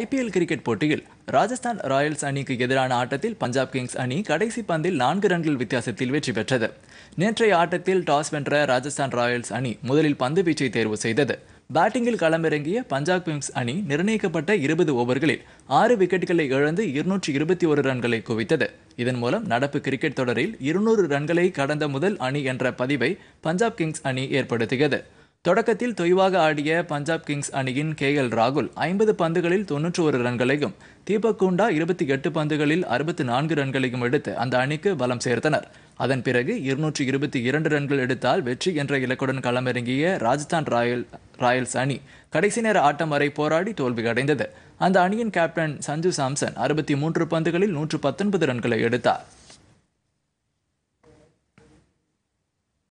IPL cricket போட்டியில் Rajasthan Royals அணிக்கு எதிரான ஆட்டத்தில் பஞ்சாப் கிங்ஸ் அணி கடைசி பந்தில் நான்கு ரன்கள் வித்தியாசத்தில் வெற்றி பெற்றது நேற்றைய ஆட்டத்தில் டாஸ் வென்ற ராஜஸ்தான் ராயல்ஸ் அணி முதலில் பந்து வீச்சை தேர்வு செய்தது பேட்டிங்கில் களமிறங்கிய பஞ்சாப் கிங்ஸ் அணி நிர்ணயிக்கப்பட்ட இருபது ஓவர்களில் ஆறு விக்கெட்டுகளை இழந்து இருநூற்றி இருபத்தி ஒரு ரன்களை குவித்தது இதன் மூலம் நடப்பு கிரிக்கெட் தொடரில் இருநூறு ரன்களை கடந்த முதல் அணி என்ற பதிவை பஞ்சாப் கிங்ஸ் அணி ஏற்படுத்தியது தொடக்கத்தில் தொய்வாக ஆடிய பஞ்சாப் கிங்ஸ் அணியின் கே எல் ராகுல் ஐம்பது பந்துகளில் தொன்னூற்றி ஒரு ரன்களையும் தீபக் குண்டா இருபத்தி எட்டு பந்துகளில் அறுபத்தி நான்கு ரன்களையும் எடுத்து அந்த அணிக்கு பலம் சேர்த்தனர் அதன் பிறகு இருநூற்றி இருபத்தி இரண்டு ரன்கள் எடுத்தால் வெற்றி என்ற இலக்குடன் களமிறங்கிய ராஜஸ்தான் ராயல் ராயல்ஸ் அணி கடைசி நேர ஆட்டம் வரை போராடி தோல்வி அடைந்தது அந்த அணியின் கேப்டன் சஞ்சு சாம்சன் அறுபத்தி மூன்று பந்துகளில் நூற்று பத்தொன்பது ரன்களை எடுத்தார்